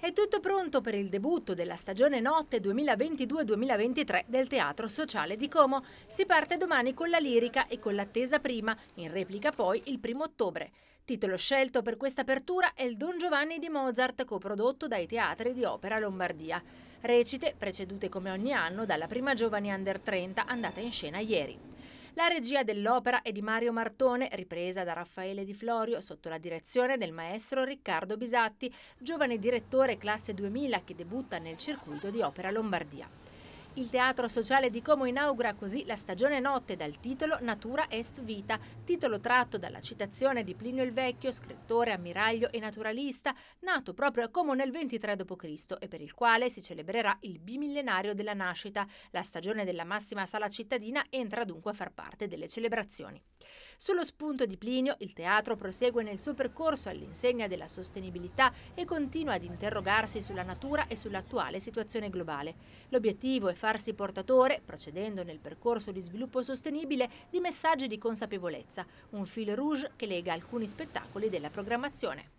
È tutto pronto per il debutto della stagione notte 2022-2023 del Teatro Sociale di Como. Si parte domani con la lirica e con l'attesa prima, in replica poi il primo ottobre. Titolo scelto per questa apertura è il Don Giovanni di Mozart, coprodotto dai teatri di opera Lombardia. Recite precedute come ogni anno dalla prima giovane under 30 andata in scena ieri. La regia dell'opera è di Mario Martone, ripresa da Raffaele Di Florio sotto la direzione del maestro Riccardo Bisatti, giovane direttore classe 2000 che debutta nel circuito di Opera Lombardia. Il Teatro Sociale di Como inaugura così la stagione notte dal titolo Natura est vita, titolo tratto dalla citazione di Plinio il Vecchio, scrittore, ammiraglio e naturalista, nato proprio a Como nel 23 d.C. e per il quale si celebrerà il bimillenario della nascita. La stagione della massima sala cittadina entra dunque a far parte delle celebrazioni. Sullo spunto di Plinio, il teatro prosegue nel suo percorso all'insegna della sostenibilità e continua ad interrogarsi sulla natura e sull'attuale situazione globale. L'obiettivo è farsi portatore, procedendo nel percorso di sviluppo sostenibile, di messaggi di consapevolezza, un fil rouge che lega alcuni spettacoli della programmazione.